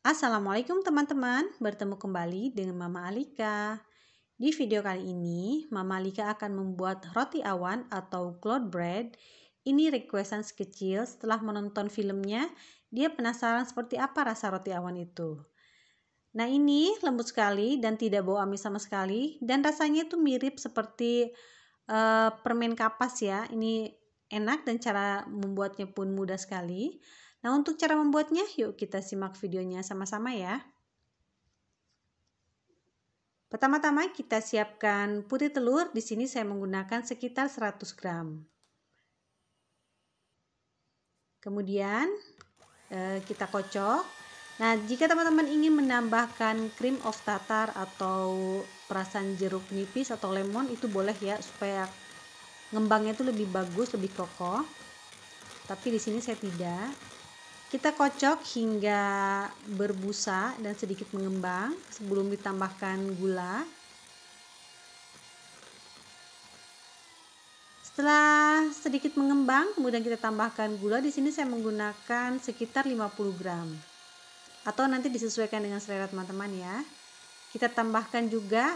Assalamualaikum teman-teman, bertemu kembali dengan Mama Alika. Di video kali ini, Mama Alika akan membuat roti awan atau cloud bread. Ini requestan sekecil setelah menonton filmnya, dia penasaran seperti apa rasa roti awan itu. Nah ini lembut sekali dan tidak bau amis sama sekali dan rasanya itu mirip seperti uh, permen kapas ya. Ini enak dan cara membuatnya pun mudah sekali. Nah, untuk cara membuatnya, yuk kita simak videonya sama-sama ya. Pertama-tama kita siapkan putih telur. Di sini saya menggunakan sekitar 100 gram. Kemudian eh, kita kocok. Nah, jika teman-teman ingin menambahkan cream of tartar atau perasan jeruk nipis atau lemon itu boleh ya supaya ngembangnya itu lebih bagus, lebih kokoh. Tapi di sini saya tidak. Kita kocok hingga berbusa dan sedikit mengembang sebelum ditambahkan gula. Setelah sedikit mengembang, kemudian kita tambahkan gula. Di sini saya menggunakan sekitar 50 gram. Atau nanti disesuaikan dengan selera teman-teman ya. Kita tambahkan juga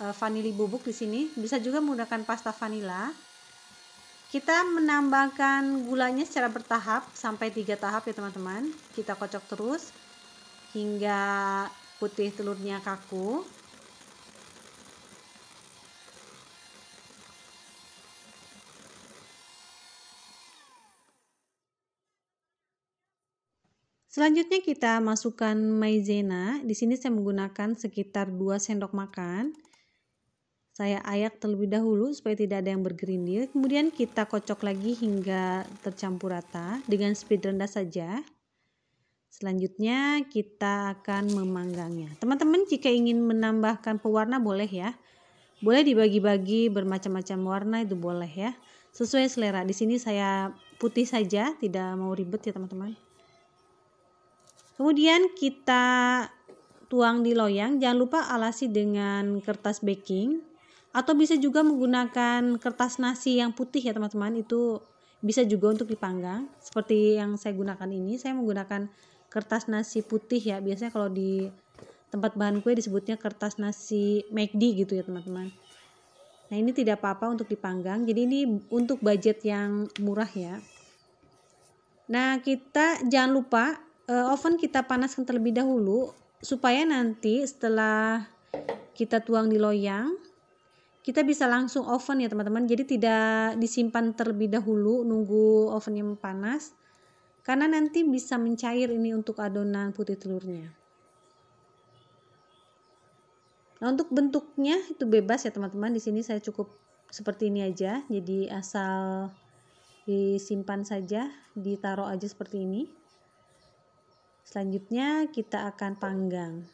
eh, vanili bubuk di sini. Bisa juga menggunakan pasta vanila kita menambahkan gulanya secara bertahap sampai tiga tahap ya teman-teman. Kita kocok terus hingga putih telurnya kaku. Selanjutnya kita masukkan maizena. Di sini saya menggunakan sekitar 2 sendok makan saya ayak terlebih dahulu supaya tidak ada yang bergerindil. Kemudian kita kocok lagi hingga tercampur rata dengan speed rendah saja. Selanjutnya kita akan memanggangnya. Teman-teman jika ingin menambahkan pewarna boleh ya. Boleh dibagi-bagi bermacam-macam warna itu boleh ya. Sesuai selera. Di sini saya putih saja, tidak mau ribet ya teman-teman. Kemudian kita tuang di loyang. Jangan lupa alasi dengan kertas baking atau bisa juga menggunakan kertas nasi yang putih ya teman-teman itu bisa juga untuk dipanggang seperti yang saya gunakan ini saya menggunakan kertas nasi putih ya biasanya kalau di tempat bahan kue disebutnya kertas nasi McD gitu ya teman-teman nah ini tidak apa-apa untuk dipanggang jadi ini untuk budget yang murah ya nah kita jangan lupa eh, oven kita panaskan terlebih dahulu supaya nanti setelah kita tuang di loyang kita bisa langsung oven ya teman-teman jadi tidak disimpan terlebih dahulu nunggu ovennya panas karena nanti bisa mencair ini untuk adonan putih telurnya nah untuk bentuknya itu bebas ya teman-teman di sini saya cukup seperti ini aja jadi asal disimpan saja ditaruh aja seperti ini selanjutnya kita akan panggang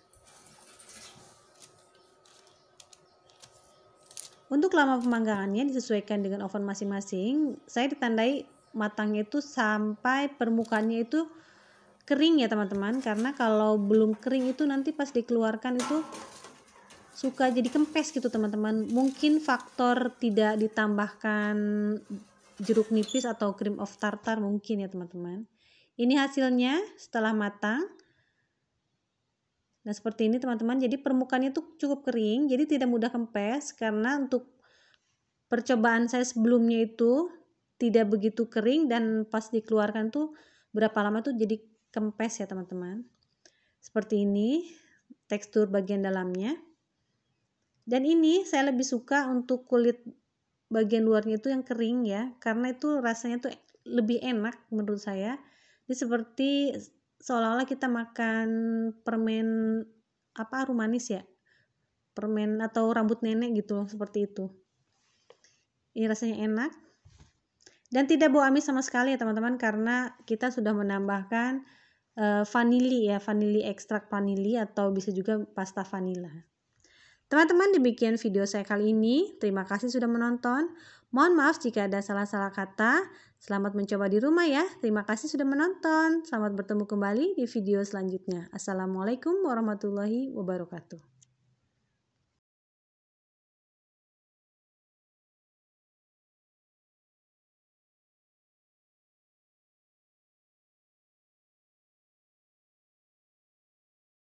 Untuk lama pemanggangannya disesuaikan dengan oven masing-masing. Saya ditandai matangnya itu sampai permukaannya itu kering ya teman-teman karena kalau belum kering itu nanti pas dikeluarkan itu suka jadi kempes gitu teman-teman mungkin faktor tidak ditambahkan jeruk nipis atau cream of tartar mungkin ya teman-teman ini hasilnya setelah matang Nah seperti ini teman-teman, jadi permukaannya tuh cukup kering, jadi tidak mudah kempes karena untuk percobaan saya sebelumnya itu tidak begitu kering dan pas dikeluarkan tuh berapa lama tuh jadi kempes ya teman-teman. Seperti ini tekstur bagian dalamnya. Dan ini saya lebih suka untuk kulit bagian luarnya itu yang kering ya, karena itu rasanya tuh lebih enak menurut saya. Ini seperti seolah-olah kita makan permen apa aroma manis ya permen atau rambut nenek gitu seperti itu ini rasanya enak dan tidak bau amis sama sekali ya teman-teman karena kita sudah menambahkan uh, vanili ya vanili ekstrak vanili atau bisa juga pasta vanila teman-teman demikian video saya kali ini terima kasih sudah menonton Mohon maaf jika ada salah-salah kata. Selamat mencoba di rumah ya. Terima kasih sudah menonton. Selamat bertemu kembali di video selanjutnya. Assalamualaikum warahmatullahi wabarakatuh.